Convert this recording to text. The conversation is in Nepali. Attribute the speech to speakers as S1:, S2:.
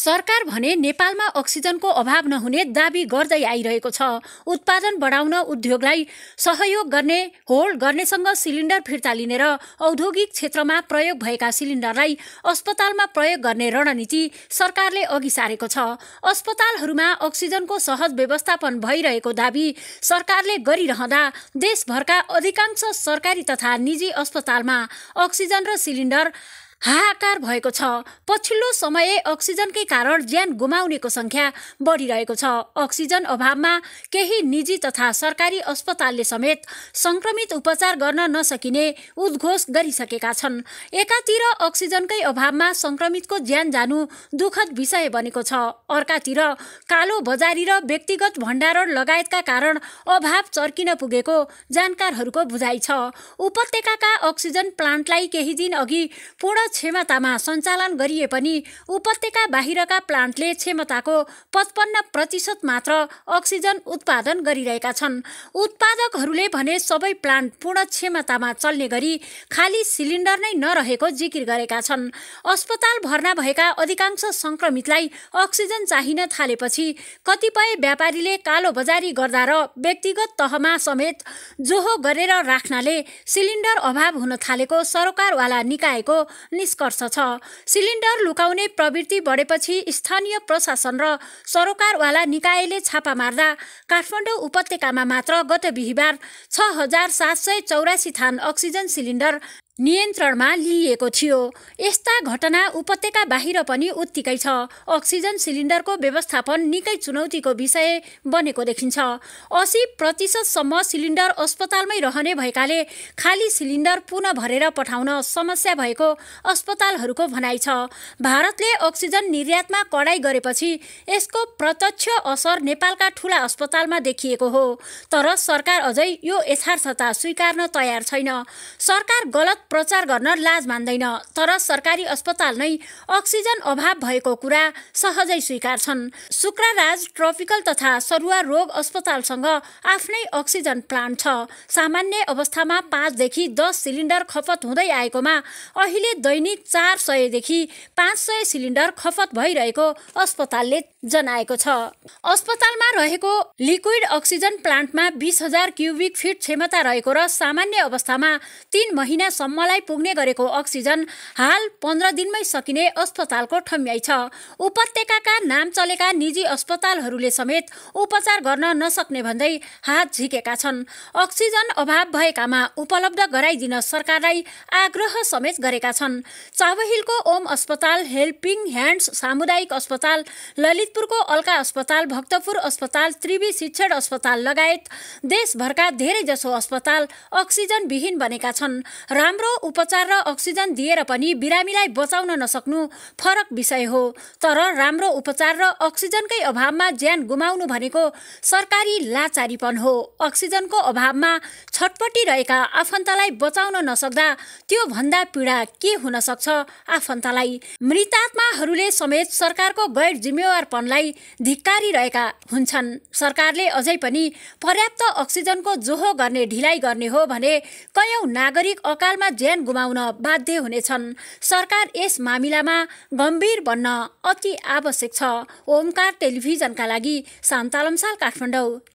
S1: सरकार भने नेपालमा अक्सिजनको अभाव नहुने दावी गर्दै आइरहेको छ उत्पादन बढाउन उद्योगलाई सहयोग गर्ने होल्ड गर्नेसँग सिलिन्डर फिर्ता लिने र औद्योगिक क्षेत्रमा प्रयोग भएका सिलिन्डरलाई अस्पतालमा प्रयोग गर्ने रणनीति सरकारले अघि सारेको छ अस्पतालहरूमा अक्सिजनको सहज व्यवस्थापन भइरहेको दावी सरकारले गरिरहँदा देशभरका अधिकांश सरकारी तथा निजी अस्पतालमा अक्सिजन र सिलिन्डर हाहाकार भएको छ पछिल्लो समय अक्सिजनकै कारण ज्यान गुमाउनेको सङ्ख्या बढिरहेको छ अक्सिजन अभावमा केही निजी तथा सरकारी अस्पतालले समेत सङ्क्रमित उपचार गर्न नसकिने उद्घोष गरिसकेका छन् एकातिर अक्सिजनकै अभावमा सङ्क्रमितको ज्यान जानु दुःखद विषय बनेको छ अर्कातिर कालो बजारी र व्यक्तिगत भण्डारण लगायतका कारण अभाव चर्किन पुगेको जानकारहरूको बुझाइ छ उपत्यकाका अक्सिजन प्लान्टलाई केही दिन अघि पूर्ण क्षमतामा सञ्चालन गरिए पनि उपत्यका बाहिरका प्लान्टले क्षमताको पचपन्न प्रतिशत मात्र अक्सिजन उत्पादन गरिरहेका छन् उत्पादकहरूले भने सबै प्लान्ट पूर्ण क्षमतामा चल्ने गरी खाली सिलिन्डर नै नरहेको जिकिर गरेका छन् अस्पताल भर्ना भएका अधिकांश संक्रमितलाई अक्सिजन चाहिन थालेपछि कतिपय व्यापारीले कालो बजारी गर्दा र व्यक्तिगत तहमा समेत जोहो गरेर राख्नाले सिलिन्डर अभाव हुन थालेको सरकारवाला निकायको निष्कर्ष छ सिलिन्डर लुकाउने प्रवृत्ति बढेपछि स्थानीय प्रशासन र सरोकारवाला निकायले छापा मार्दा काठमाडौँ उपत्यकामा मात्र गत बिहिबार छ हजार सात सय चौरासी थान अक्सिजन सिलिन्डर नियन्त्रणमा लिइएको थियो यस्ता घटना उपत्यका बाहिर पनि उत्तिकै छ अक्सिजन सिलिन्डरको व्यवस्थापन निकै चुनौतीको विषय बनेको देखिन्छ असी प्रतिशतसम्म सिलिन्डर अस्पतालमै रहने भएकाले खाली सिलिन्डर पुनः भरेर पठाउन समस्या भएको अस्पतालहरूको भनाइ छ भारतले अक्सिजन निर्यातमा कडाई गरेपछि यसको प्रत्यक्ष असर नेपालका ठुला अस्पतालमा देखिएको हो तर सरकार अझै यो यथार्थता स्वीकार्न तयार छैन सरकार गलत प्रचार गर्न लाज मान्दैन तर सरकारी अस्पताल नै अक्सिजन अभाव भएको कुरा सहजै स्वीकार छन् शुक्राराज ट्रपिकल तथा सरुवा रोग अस्पतालसँग आफ्नै अक्सिजन प्लान्ट छ सामान्य अवस्थामा पाँचदेखि दस सिलिन्डर खपत हुँदै आएकोमा अहिले दैनिक चार सयदेखि पाँच सय सिलिन्डर खपत भइरहेको अस्पतालले जनाएको छ अस्पतालमा रहेको लिक्विड अक्सिजन प्लान्टमा बिस हजार क्युबिक फिट क्षमता रहेको र सामान्य अवस्थामा तिन महिनासम्म मलाई पुग्ने गरेको अक्सिजन हाल पन्ध्र दिनमै सकिने अस्पतालको ठम्याइ छ उपत्यकाका नाम चलेका निजी अस्पतालहरूले समेत उपचार गर्न नसक्ने भन्दै हात झिकेका छन् अक्सिजन अभाव भएकामा उपलब्ध गराइदिन सरकारलाई आग्रह समेत गरेका छन् चावहिलको ओम अस्पताल हेल्पिङ ह्यान्ड्स सामुदायिक अस्पताल ललितपुरको अल्का अस्पताल भक्तपुर अस्पताल त्रिवी शिक्षण अस्पताल लगायत देशभरका धेरैजसो अस्पताल अक्सिजन विहीन बनेका छन् राम्रो राम्रो उपचार र अक्सिजन दिएर पनि बिरामीलाई बचाउन नसक्नु फरक विषय हो तर राम्रो उपचार र अक्सिजनकै अभावमा ज्यान गुमाउनु भनेको सरकारी लाचारीपन हो अक्सिजनको अभावमा छटपटी रहेका आफन्तलाई बचाउन नसक्दा त्यो भन्दा पीडा के हुन सक्छ आफन्तलाई मृतात्माहरूले समेत सरकारको गैर जिम्मेवारपनलाई रहेका हुन्छन् सरकारले अझै पनि पर्याप्त अक्सिजनको जोहो गर्ने ढिलाइ गर्ने हो भने कयौं नागरिक अकालमा ज्यान गुमाउन बाध्य हुनेछन् सरकार यस मामिलामा गम्भीर बन्न अति आवश्यक छ ओमकार टेलिभिजनका लागि सान्तालमसाल काठमाडौँ